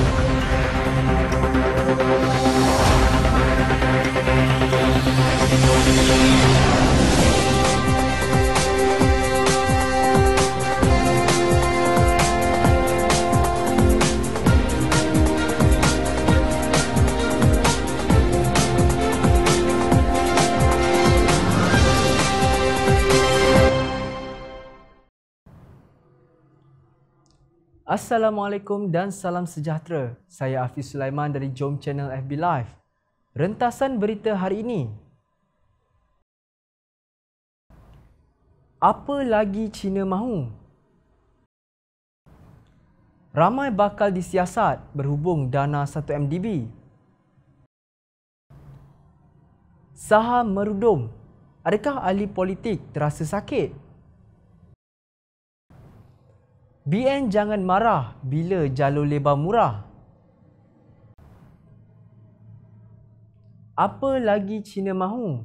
Thank you. Assalamualaikum dan salam sejahtera. Saya Afi Sulaiman dari Jom Channel FB Live. Rentasan berita hari ini. Apa lagi China mahu? Ramai bakal disiasat berhubung dana 1MDB. Saham merudum. Adakah ahli politik terasa sakit? BN jangan marah bila jalur lebar murah. Apa lagi China mahu?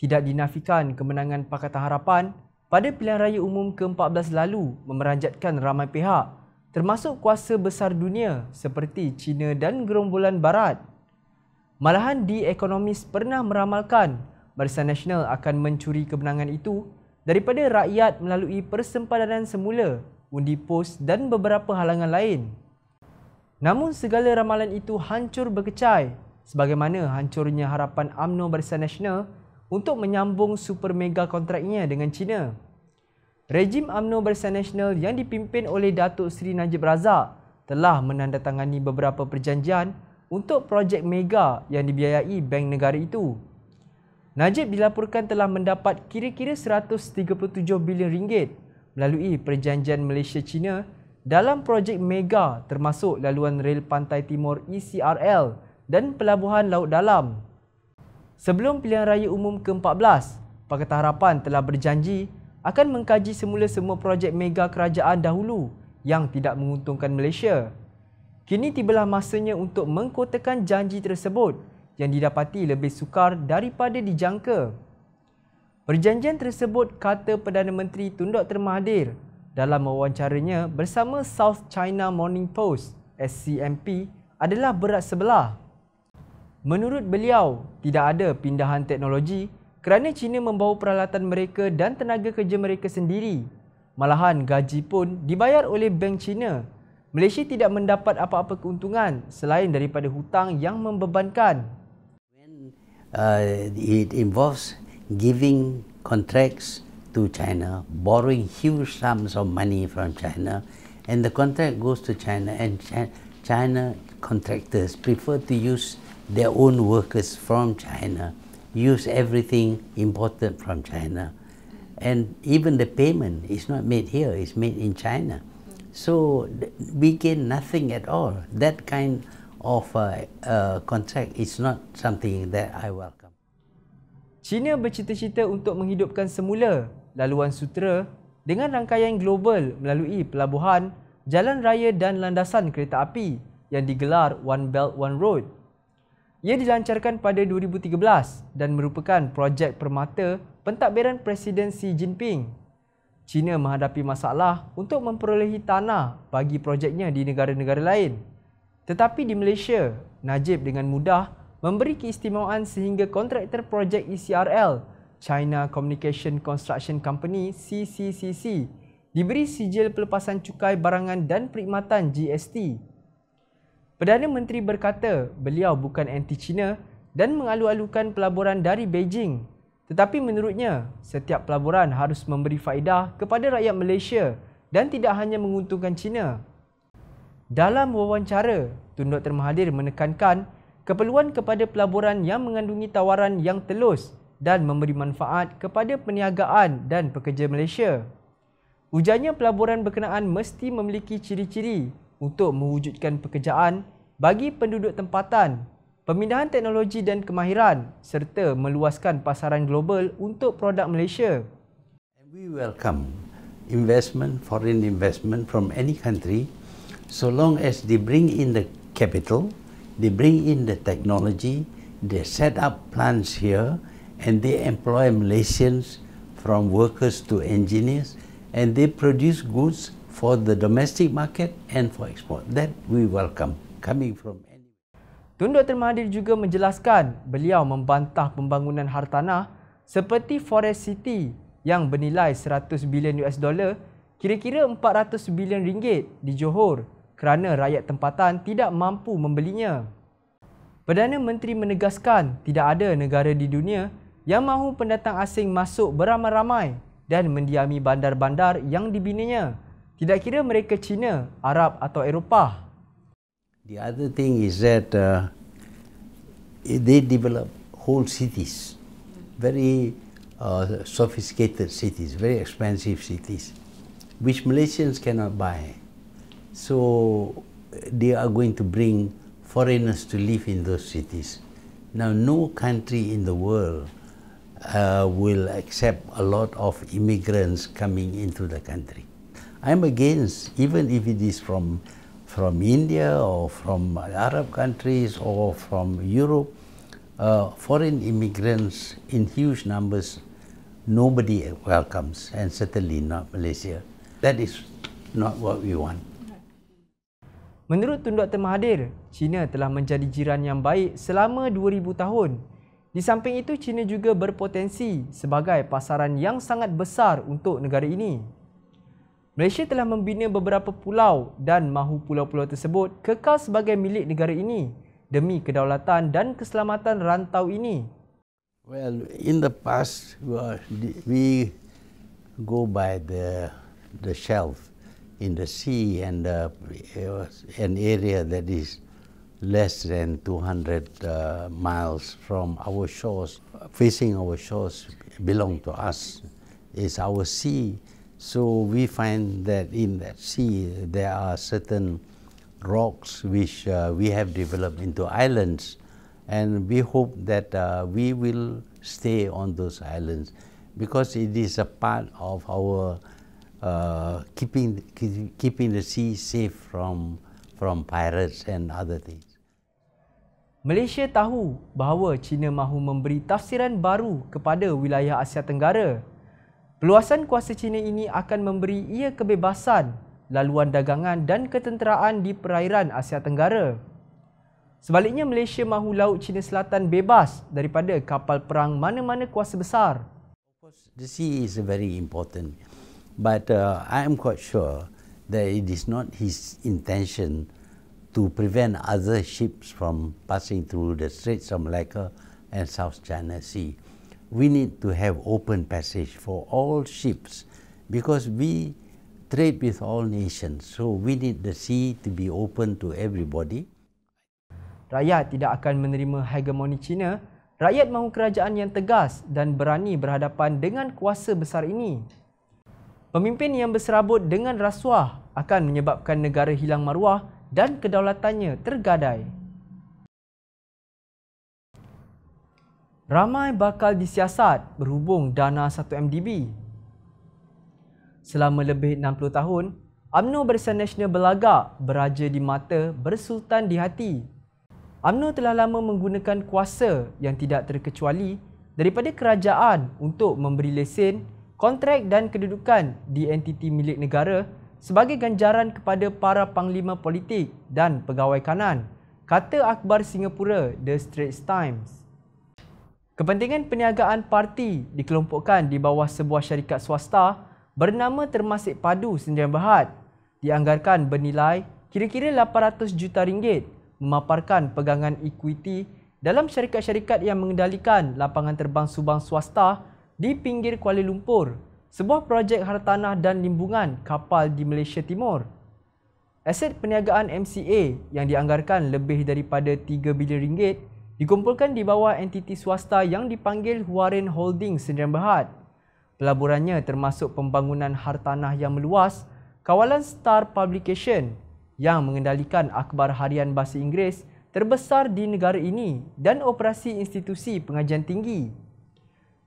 Tidak dinafikan kemenangan Pakatan Harapan pada pilihan raya umum ke-14 lalu memeranjatkan ramai pihak termasuk kuasa besar dunia seperti China dan gerombolan barat. Malahan di ekonomis pernah meramalkan Barisan Nasional akan mencuri kemenangan itu daripada rakyat melalui persempadanan semula, undi pos dan beberapa halangan lain. Namun segala ramalan itu hancur berkecai sebagaimana hancurnya harapan UMNO Barisan Nasional untuk menyambung super mega kontraknya dengan China. Rejim UMNO Barisan Nasional yang dipimpin oleh Datuk Seri Najib Razak telah menandatangani beberapa perjanjian untuk projek mega yang dibiayai Bank Negara itu. Najib dilaporkan telah mendapat kira-kira 137 bilion ringgit melalui perjanjian Malaysia-China dalam projek mega termasuk laluan rel pantai timur ECRL dan pelabuhan laut dalam. Sebelum pilihan raya umum ke-14, Pakatan Harapan telah berjanji akan mengkaji semula semua projek mega kerajaan dahulu yang tidak menguntungkan Malaysia. Kini tibalah masanya untuk mengkotakan janji tersebut yang didapati lebih sukar daripada dijangka. Perjanjian tersebut kata Perdana Menteri Tun Dr Mahathir dalam wawancaranya bersama South China Morning Post (SCMP) adalah berat sebelah. Menurut beliau, tidak ada pindahan teknologi kerana China membawa peralatan mereka dan tenaga kerja mereka sendiri. Malahan gaji pun dibayar oleh bank China. Malaysia tidak mendapat apa-apa keuntungan selain daripada hutang yang membebankan. Uh, it involves giving contracts to China, borrowing huge sums of money from China, and the contract goes to China, and China contractors prefer to use their own workers from China, use everything imported from China. And even the payment is not made here, it's made in China. So we gain nothing at all. That kind of a, uh, a uh, contract is not something that I welcome. China bercita-cita untuk menghidupkan semula laluan sutera dengan rangkaian global melalui pelabuhan, jalan raya dan landasan kereta api yang digelar One Belt One Road. Ia dilancarkan pada 2013 dan merupakan projek permata pentadbiran Presiden Xi Jinping. China menghadapi masalah untuk memperolehi tanah bagi projeknya di negara-negara lain. Tetapi di Malaysia, Najib dengan mudah memberi keistimewaan sehingga kontraktor projek ECRL, China Communication Construction Company CCCC, diberi sijil pelepasan cukai barangan dan perkhidmatan GST. Perdana Menteri berkata beliau bukan anti-China dan mengalu-alukan pelaburan dari Beijing. Tetapi menurutnya, setiap pelaburan harus memberi faedah kepada rakyat Malaysia dan tidak hanya menguntungkan China. Dalam wawancara, Tun Dr. Mahathir menekankan keperluan kepada pelaburan yang mengandungi tawaran yang telus dan memberi manfaat kepada perniagaan dan pekerja Malaysia. Ujarnya pelaburan berkenaan mesti memiliki ciri-ciri untuk mewujudkan pekerjaan bagi penduduk tempatan, pemindahan teknologi dan kemahiran serta meluaskan pasaran global untuk produk Malaysia. We welcome investment, foreign investment from any country so long as they bring in the capital, they bring in the technology, they set up plants here, and they employ Malaysians from workers to engineers, and they produce goods for the domestic market and for export. That we welcome coming from. Tun Dr. Mahathir juga menjelaskan beliau membantah pembangunan hartanah seperti Forest City yang bernilai 100 bilion US dollar kira-kira 400 bilion ringgit di Johor kerana rakyat tempatan tidak mampu membelinya. Perdana Menteri menegaskan tidak ada negara di dunia yang mahu pendatang asing masuk beramai-ramai dan mendiami bandar-bandar yang dibinanya. Tidak kira mereka Cina, Arab atau Eropah. The other thing is that uh, they develop whole cities, very uh, sophisticated cities, very expensive cities, which Malaysians cannot buy. So they are going to bring foreigners to live in those cities. Now, no country in the world uh, will accept a lot of immigrants coming into the country. I'm against, even if it is from, from India or from Arab countries or from Europe, uh, foreign immigrants in huge numbers, nobody welcomes, and certainly not Malaysia. That is not what we want. Menurut Tun Dr Mahathir, China telah menjadi jiran yang baik selama 2000 tahun. Di samping itu, China juga berpotensi sebagai pasaran yang sangat besar untuk negara ini. Malaysia telah membina beberapa pulau dan mahu pulau-pulau tersebut kekal sebagai milik negara ini demi kedaulatan dan keselamatan rantau ini. Well, in the past, we go by the the shelf. in the sea and uh, an area that is less than 200 uh, miles from our shores, facing our shores belong to us, is our sea. So we find that in that sea there are certain rocks which uh, we have developed into islands and we hope that uh, we will stay on those islands because it is a part of our Uh, keeping keeping the sea safe from from pirates and other things. Malaysia tahu bahawa China mahu memberi tafsiran baru kepada wilayah Asia Tenggara. Peluasan kuasa China ini akan memberi ia kebebasan laluan dagangan dan ketenteraan di perairan Asia Tenggara. Sebaliknya Malaysia mahu laut China Selatan bebas daripada kapal perang mana-mana kuasa besar. The sea is very important but uh, I am quite sure that it is not his intention to prevent other ships from passing through the Straits of Malacca and South China Sea. We need to have open passage for all ships because we trade with all nations, so we need the sea to be open to everybody. Rakyat tidak akan menerima hegemoni China. Rakyat mahu kerajaan yang tegas dan berani berhadapan dengan kuasa besar ini. Pemimpin yang berserabut dengan rasuah akan menyebabkan negara hilang maruah dan kedaulatannya tergadai. Ramai bakal disiasat berhubung dana 1MDB. Selama lebih 60 tahun, UMNO Barisan Nasional berlagak beraja di mata bersultan di hati. UMNO telah lama menggunakan kuasa yang tidak terkecuali daripada kerajaan untuk memberi lesen kontrak dan kedudukan di entiti milik negara sebagai ganjaran kepada para panglima politik dan pegawai kanan, kata Akbar Singapura The Straits Times. Kepentingan perniagaan parti dikelompokkan di bawah sebuah syarikat swasta bernama Termasik Padu Sdn Bhd dianggarkan bernilai kira-kira 800 juta ringgit memaparkan pegangan ekuiti dalam syarikat-syarikat yang mengendalikan lapangan terbang Subang swasta di pinggir Kuala Lumpur, sebuah projek hartanah dan limbungan kapal di Malaysia Timur. Aset perniagaan MCA yang dianggarkan lebih daripada 3 bilion ringgit dikumpulkan di bawah entiti swasta yang dipanggil Huarin Holding Sdn Bhd. Pelaburannya termasuk pembangunan hartanah yang meluas, kawalan Star Publication yang mengendalikan akhbar harian bahasa Inggeris terbesar di negara ini dan operasi institusi pengajian tinggi.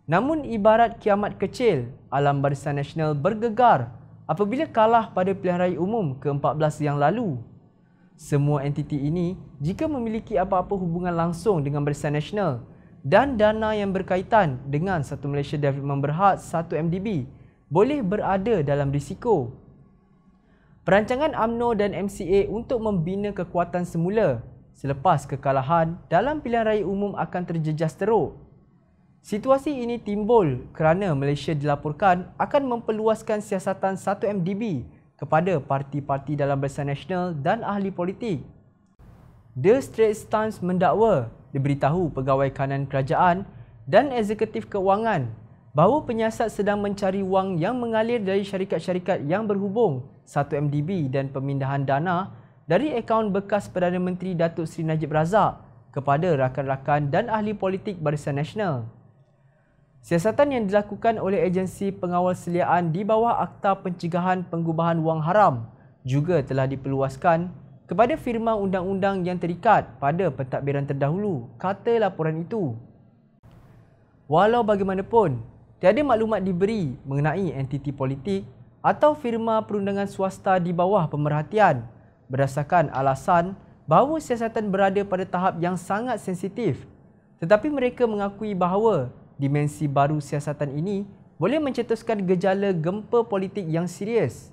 Namun ibarat kiamat kecil, alam barisan nasional bergegar apabila kalah pada pilihan raya umum ke-14 yang lalu. Semua entiti ini jika memiliki apa-apa hubungan langsung dengan barisan nasional dan dana yang berkaitan dengan Satu Malaysia Development Berhad 1MDB boleh berada dalam risiko. Perancangan AMNO dan MCA untuk membina kekuatan semula selepas kekalahan dalam pilihan raya umum akan terjejas teruk Situasi ini timbul kerana Malaysia dilaporkan akan memperluaskan siasatan 1MDB kepada parti-parti dalam Barisan Nasional dan ahli politik. The Straits Times mendakwa diberitahu pegawai kanan kerajaan dan eksekutif keuangan bahawa penyiasat sedang mencari wang yang mengalir dari syarikat-syarikat yang berhubung 1MDB dan pemindahan dana dari akaun bekas Perdana Menteri Datuk Seri Najib Razak kepada rakan-rakan dan ahli politik Barisan Nasional. Siasatan yang dilakukan oleh agensi pengawal seliaan di bawah Akta Pencegahan Pengubahan Wang Haram juga telah diperluaskan kepada firma undang-undang yang terikat pada pentadbiran terdahulu, kata laporan itu. Walau bagaimanapun, tiada maklumat diberi mengenai entiti politik atau firma perundangan swasta di bawah pemerhatian berdasarkan alasan bahawa siasatan berada pada tahap yang sangat sensitif. Tetapi mereka mengakui bahawa dimensi baru siasatan ini boleh mencetuskan gejala gempa politik yang serius.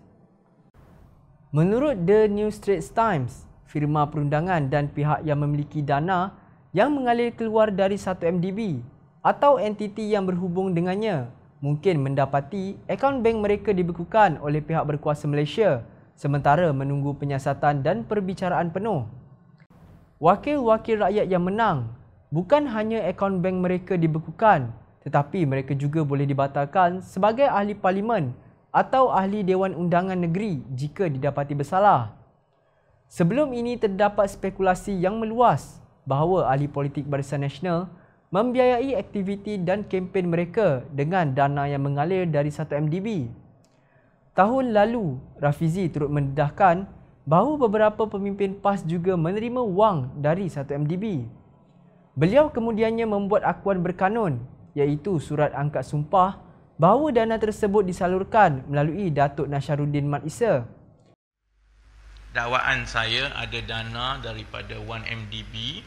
Menurut The New Straits Times, firma perundangan dan pihak yang memiliki dana yang mengalir keluar dari satu mdb atau entiti yang berhubung dengannya mungkin mendapati akaun bank mereka dibekukan oleh pihak berkuasa Malaysia sementara menunggu penyiasatan dan perbicaraan penuh. Wakil-wakil rakyat yang menang bukan hanya akaun bank mereka dibekukan tetapi mereka juga boleh dibatalkan sebagai ahli parlimen atau ahli dewan undangan negeri jika didapati bersalah. Sebelum ini terdapat spekulasi yang meluas bahawa ahli politik Barisan Nasional membiayai aktiviti dan kempen mereka dengan dana yang mengalir dari satu mdb Tahun lalu, Rafizi turut mendedahkan bahawa beberapa pemimpin PAS juga menerima wang dari satu mdb Beliau kemudiannya membuat akuan berkanun iaitu surat angkat sumpah bahawa dana tersebut disalurkan melalui Datuk Nasharuddin Mat Isa. Dakwaan saya ada dana daripada 1MDB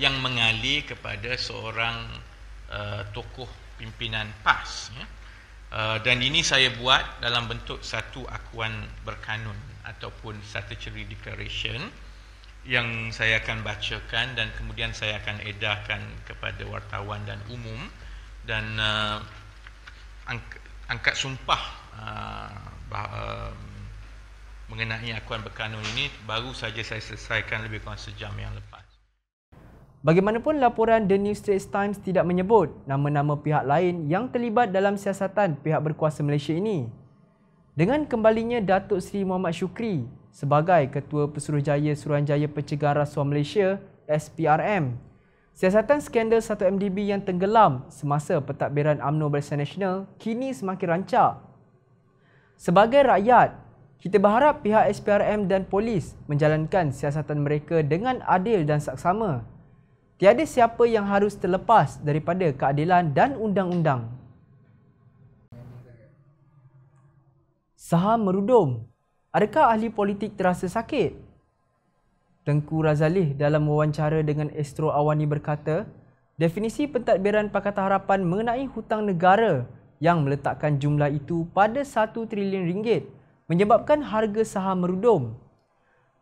yang mengalir kepada seorang uh, tokoh pimpinan PAS ya. Uh, dan ini saya buat dalam bentuk satu akuan berkanun ataupun statutory declaration yang saya akan bacakan dan kemudian saya akan edarkan kepada wartawan dan umum dan uh, angk- angkat sumpah uh, uh, mengenai akuan berkanun ini baru saja saya selesaikan lebih kurang sejam yang lepas. Bagaimanapun laporan The New Straits Times tidak menyebut nama-nama pihak lain yang terlibat dalam siasatan pihak berkuasa Malaysia ini. Dengan kembalinya Datuk Seri Muhammad Shukri sebagai Ketua Pesuruhjaya Suruhanjaya Pencegahan Rasuah Malaysia SPRM. Siasatan skandal 1MDB yang tenggelam semasa pentadbiran UMNO Malaysia Nasional kini semakin rancak. Sebagai rakyat, kita berharap pihak SPRM dan polis menjalankan siasatan mereka dengan adil dan saksama. Tiada siapa yang harus terlepas daripada keadilan dan undang-undang. Saham merudum Adakah ahli politik terasa sakit? Tengku Razalih dalam wawancara dengan Astro Awani berkata, definisi pentadbiran Pakatan Harapan mengenai hutang negara yang meletakkan jumlah itu pada 1 trilion ringgit menyebabkan harga saham merudum.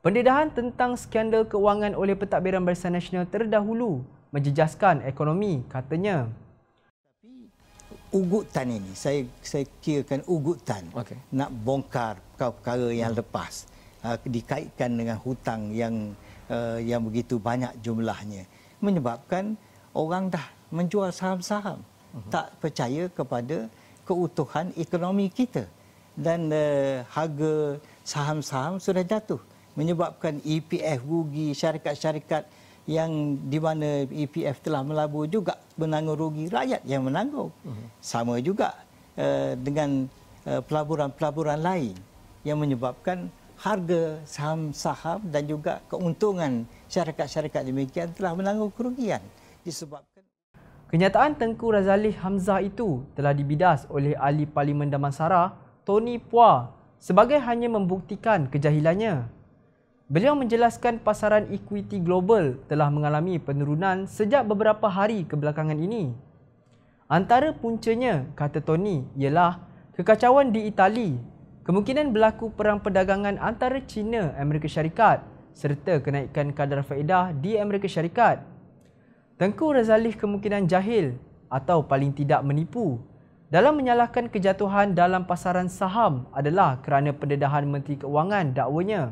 Pendedahan tentang skandal keuangan oleh pentadbiran Bersan Nasional terdahulu menjejaskan ekonomi, katanya ugutan ini saya saya kirakan ugutan okay. nak bongkar perkara yang hmm. lepas uh, dikaitkan dengan hutang yang uh, yang begitu banyak jumlahnya menyebabkan orang dah menjual saham-saham hmm. tak percaya kepada keutuhan ekonomi kita dan uh, harga saham-saham sudah jatuh menyebabkan EPF rugi syarikat-syarikat yang di mana EPF telah melabur juga menanggung rugi rakyat yang menanggung. Mhm. Sama juga uh, dengan uh, pelaburan-pelaburan lain yang menyebabkan harga saham-saham dan juga keuntungan syarikat-syarikat demikian telah menanggung kerugian disebabkan Kenyataan Tengku Razali Hamzah itu telah dibidas oleh ahli Parlimen Damansara, Tony Pua sebagai hanya membuktikan kejahilannya. Beliau menjelaskan pasaran equity global telah mengalami penurunan sejak beberapa hari kebelakangan ini. Antara puncanya, kata Tony, ialah kekacauan di Itali, kemungkinan berlaku perang perdagangan antara China dan Amerika Syarikat serta kenaikan kadar faedah di Amerika Syarikat. Tengku Razalih kemungkinan jahil atau paling tidak menipu dalam menyalahkan kejatuhan dalam pasaran saham adalah kerana pendedahan Menteri Keuangan dakwanya.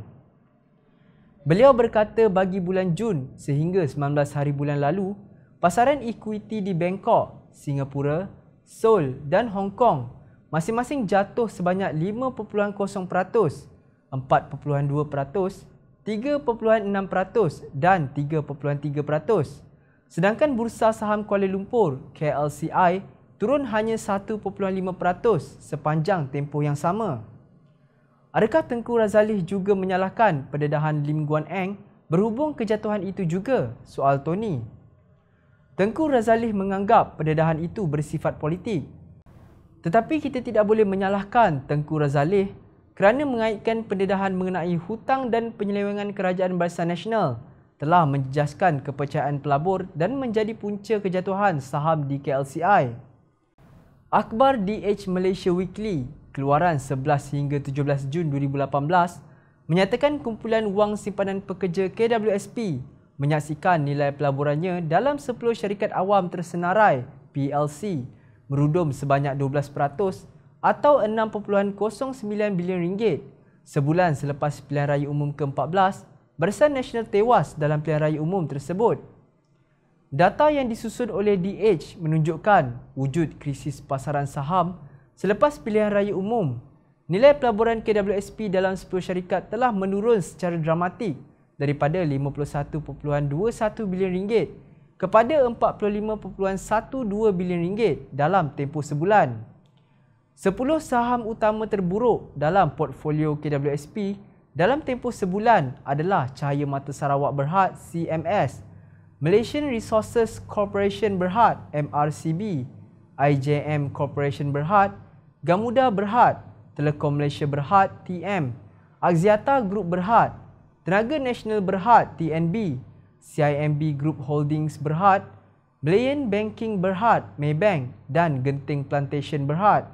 Beliau berkata bagi bulan Jun sehingga 19 hari bulan lalu, pasaran ekuiti di Bangkok, Singapura, Seoul dan Hong Kong masing-masing jatuh sebanyak 5.0%, 4.2%, 3.6% dan 3.3%. Sedangkan Bursa Saham Kuala Lumpur, KLCI, turun hanya 1.5% sepanjang tempoh yang sama. Adakah Tengku Razali juga menyalahkan pendedahan Lim Guan Eng berhubung kejatuhan itu juga? Soal Tony. Tengku Razali menganggap pendedahan itu bersifat politik. Tetapi kita tidak boleh menyalahkan Tengku Razali kerana mengaitkan pendedahan mengenai hutang dan penyelewengan kerajaan Barisan Nasional telah menjejaskan kepercayaan pelabur dan menjadi punca kejatuhan saham di KLCI. Akbar DH Malaysia Weekly Keluaran 11 hingga 17 Jun 2018 menyatakan kumpulan wang simpanan pekerja KWSP menyaksikan nilai pelaburannya dalam 10 syarikat awam tersenarai PLC merudum sebanyak 12% atau 6.09 bilion ringgit sebulan selepas pilihan raya umum ke-14 Barisan Nasional tewas dalam pilihan raya umum tersebut. Data yang disusun oleh DH menunjukkan wujud krisis pasaran saham Selepas pilihan raya umum, nilai pelaburan KWSP dalam 10 syarikat telah menurun secara dramatik daripada 51.21 bilion ringgit kepada 45.12 bilion ringgit dalam tempoh sebulan. 10 saham utama terburuk dalam portfolio KWSP dalam tempoh sebulan adalah Cahaya Mata Sarawak Berhad CMS, Malaysian Resources Corporation Berhad MRCB, IJM Corporation Berhad Gamuda Berhad, Telekom Malaysia Berhad TM, Axiata Group Berhad, Tenaga Nasional Berhad TNB, CIMB Group Holdings Berhad, Belayan Banking Berhad Maybank dan Genting Plantation Berhad.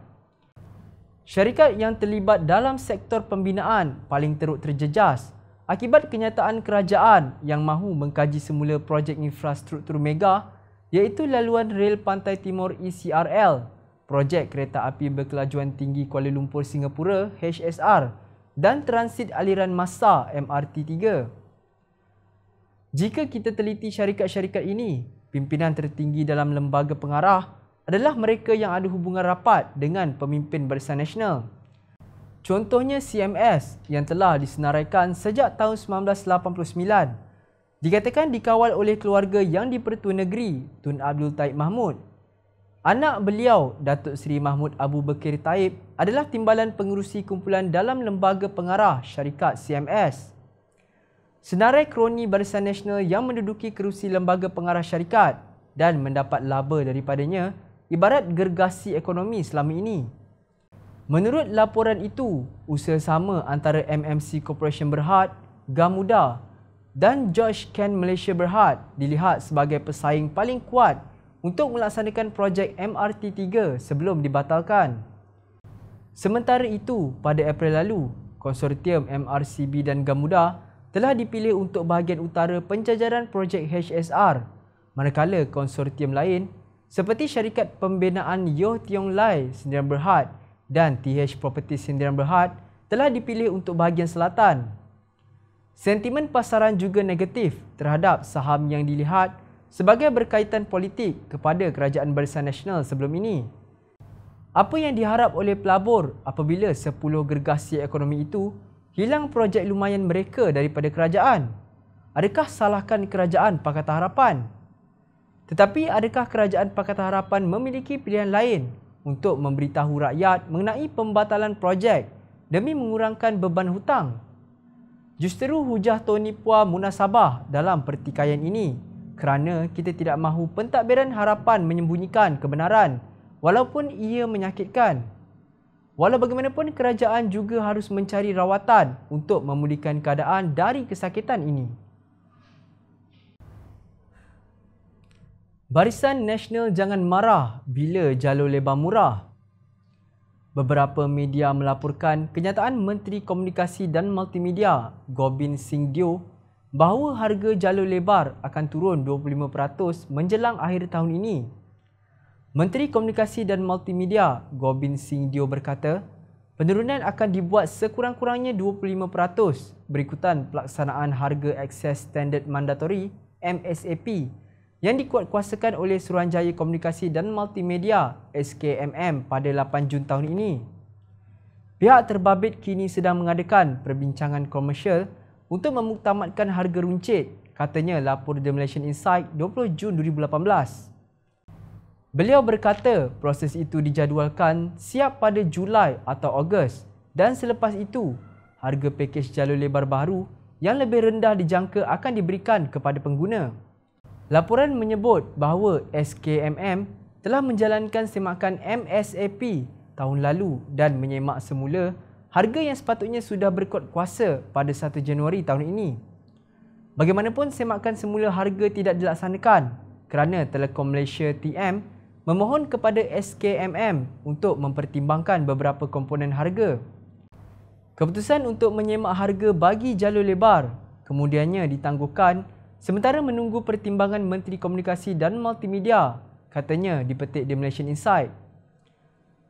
Syarikat yang terlibat dalam sektor pembinaan paling teruk terjejas akibat kenyataan kerajaan yang mahu mengkaji semula projek infrastruktur mega iaitu laluan rel pantai timur ECRL projek kereta api berkelajuan tinggi Kuala Lumpur Singapura HSR dan transit aliran massa MRT3. Jika kita teliti syarikat-syarikat ini, pimpinan tertinggi dalam lembaga pengarah adalah mereka yang ada hubungan rapat dengan pemimpin Barisan Nasional. Contohnya CMS yang telah disenaraikan sejak tahun 1989. Dikatakan dikawal oleh keluarga yang dipertua negeri Tun Abdul Taib Mahmud Anak beliau, Datuk Seri Mahmud Abu Bakir Taib adalah timbalan pengurusi kumpulan dalam lembaga pengarah syarikat CMS. Senarai kroni Barisan Nasional yang menduduki kerusi lembaga pengarah syarikat dan mendapat laba daripadanya ibarat gergasi ekonomi selama ini. Menurut laporan itu, usaha sama antara MMC Corporation Berhad, Gamuda dan George Ken Malaysia Berhad dilihat sebagai pesaing paling kuat untuk melaksanakan projek MRT3 sebelum dibatalkan. Sementara itu, pada April lalu, konsortium MRCB dan Gamuda telah dipilih untuk bahagian utara penjajaran projek HSR, manakala konsortium lain seperti syarikat pembinaan Yoh Tiong Lai Sendirian Berhad dan TH Property Sendirian Berhad telah dipilih untuk bahagian selatan. Sentimen pasaran juga negatif terhadap saham yang dilihat sebagai berkaitan politik kepada Kerajaan Barisan Nasional sebelum ini. Apa yang diharap oleh pelabur apabila 10 gergasi ekonomi itu hilang projek lumayan mereka daripada kerajaan? Adakah salahkan kerajaan Pakatan Harapan? Tetapi adakah kerajaan Pakatan Harapan memiliki pilihan lain untuk memberitahu rakyat mengenai pembatalan projek demi mengurangkan beban hutang? Justeru hujah Tony Pua Munasabah dalam pertikaian ini kerana kita tidak mahu pentadbiran harapan menyembunyikan kebenaran walaupun ia menyakitkan. Walau bagaimanapun kerajaan juga harus mencari rawatan untuk memulihkan keadaan dari kesakitan ini. Barisan Nasional jangan marah bila jalur lebar murah. Beberapa media melaporkan kenyataan Menteri Komunikasi dan Multimedia Gobin Singh Dio bahawa harga jalur lebar akan turun 25% menjelang akhir tahun ini. Menteri Komunikasi dan Multimedia Gobin Singh Dio berkata, penurunan akan dibuat sekurang-kurangnya 25% berikutan pelaksanaan harga akses standard mandatory MSAP yang dikuatkuasakan oleh Suruhanjaya Komunikasi dan Multimedia SKMM pada 8 Jun tahun ini. Pihak terbabit kini sedang mengadakan perbincangan komersial untuk memuktamadkan harga runcit, katanya lapor The Malaysian Insight 20 Jun 2018. Beliau berkata proses itu dijadualkan siap pada Julai atau Ogos dan selepas itu, harga pakej jalur lebar baru yang lebih rendah dijangka akan diberikan kepada pengguna. Laporan menyebut bahawa SKMM telah menjalankan semakan MSAP tahun lalu dan menyemak semula harga yang sepatutnya sudah berkod kuasa pada 1 Januari tahun ini. Bagaimanapun semakan semula harga tidak dilaksanakan kerana Telekom Malaysia TM memohon kepada SKMM untuk mempertimbangkan beberapa komponen harga. Keputusan untuk menyemak harga bagi jalur lebar kemudiannya ditangguhkan sementara menunggu pertimbangan Menteri Komunikasi dan Multimedia katanya dipetik di Malaysian Insight.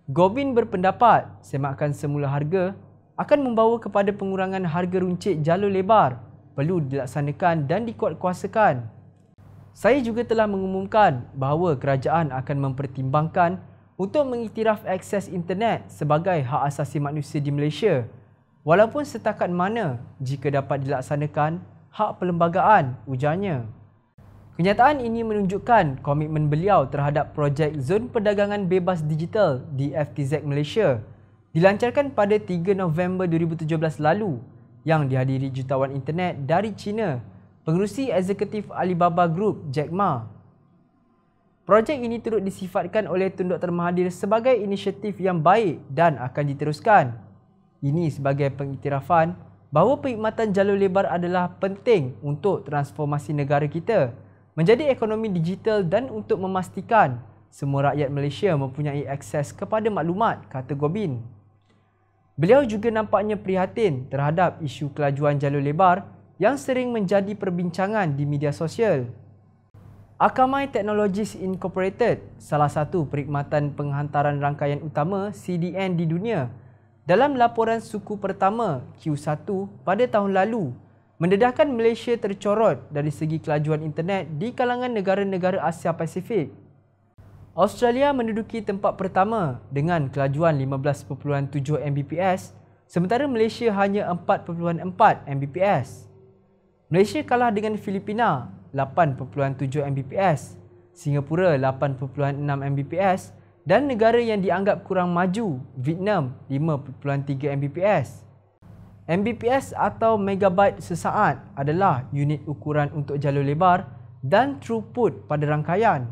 Govin berpendapat semakan semula harga akan membawa kepada pengurangan harga runcit jalur lebar perlu dilaksanakan dan dikuatkuasakan. Saya juga telah mengumumkan bahawa kerajaan akan mempertimbangkan untuk mengiktiraf akses internet sebagai hak asasi manusia di Malaysia. Walaupun setakat mana jika dapat dilaksanakan hak perlembagaan ujarnya. Kenyataan ini menunjukkan komitmen beliau terhadap projek Zon Perdagangan Bebas Digital di FTZ Malaysia dilancarkan pada 3 November 2017 lalu yang dihadiri jutawan internet dari China, pengerusi eksekutif Alibaba Group Jack Ma. Projek ini turut disifatkan oleh Tun Dr. Mahathir sebagai inisiatif yang baik dan akan diteruskan. Ini sebagai pengiktirafan bahawa perkhidmatan jalur lebar adalah penting untuk transformasi negara kita menjadi ekonomi digital dan untuk memastikan semua rakyat Malaysia mempunyai akses kepada maklumat, kata Gobin. Beliau juga nampaknya prihatin terhadap isu kelajuan jalur lebar yang sering menjadi perbincangan di media sosial. Akamai Technologies Incorporated, salah satu perkhidmatan penghantaran rangkaian utama CDN di dunia, dalam laporan suku pertama Q1 pada tahun lalu mendedahkan Malaysia tercorot dari segi kelajuan internet di kalangan negara-negara Asia Pasifik. Australia menduduki tempat pertama dengan kelajuan 15.7 Mbps sementara Malaysia hanya 4.4 Mbps. Malaysia kalah dengan Filipina 8.7 Mbps, Singapura 8.6 Mbps dan negara yang dianggap kurang maju Vietnam 5.3 Mbps. Mbps atau megabyte sesaat adalah unit ukuran untuk jalur lebar dan throughput pada rangkaian.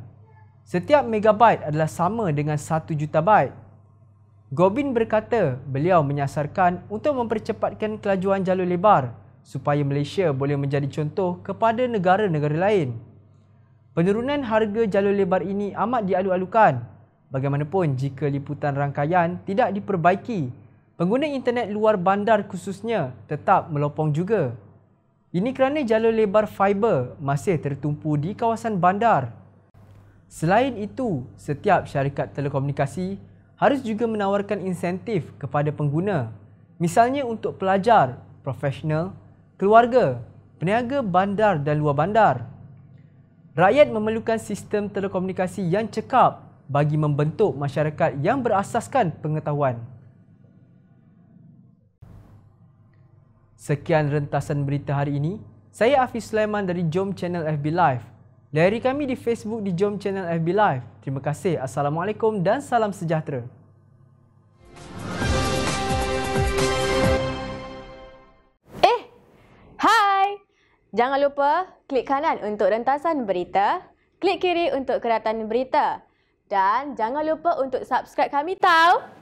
Setiap megabyte adalah sama dengan 1 juta byte. Gobin berkata beliau menyasarkan untuk mempercepatkan kelajuan jalur lebar supaya Malaysia boleh menjadi contoh kepada negara-negara lain. Penurunan harga jalur lebar ini amat dialu-alukan. Bagaimanapun jika liputan rangkaian tidak diperbaiki pengguna internet luar bandar khususnya tetap melopong juga. Ini kerana jalur lebar fiber masih tertumpu di kawasan bandar. Selain itu, setiap syarikat telekomunikasi harus juga menawarkan insentif kepada pengguna. Misalnya untuk pelajar, profesional, keluarga, peniaga bandar dan luar bandar. Rakyat memerlukan sistem telekomunikasi yang cekap bagi membentuk masyarakat yang berasaskan pengetahuan. Sekian rentasan berita hari ini. Saya Afi Sulaiman dari Jom Channel FB Live. Layari kami di Facebook di Jom Channel FB Live. Terima kasih. Assalamualaikum dan salam sejahtera. Eh, hai. Jangan lupa klik kanan untuk rentasan berita. Klik kiri untuk keratan berita. Dan jangan lupa untuk subscribe kami tau.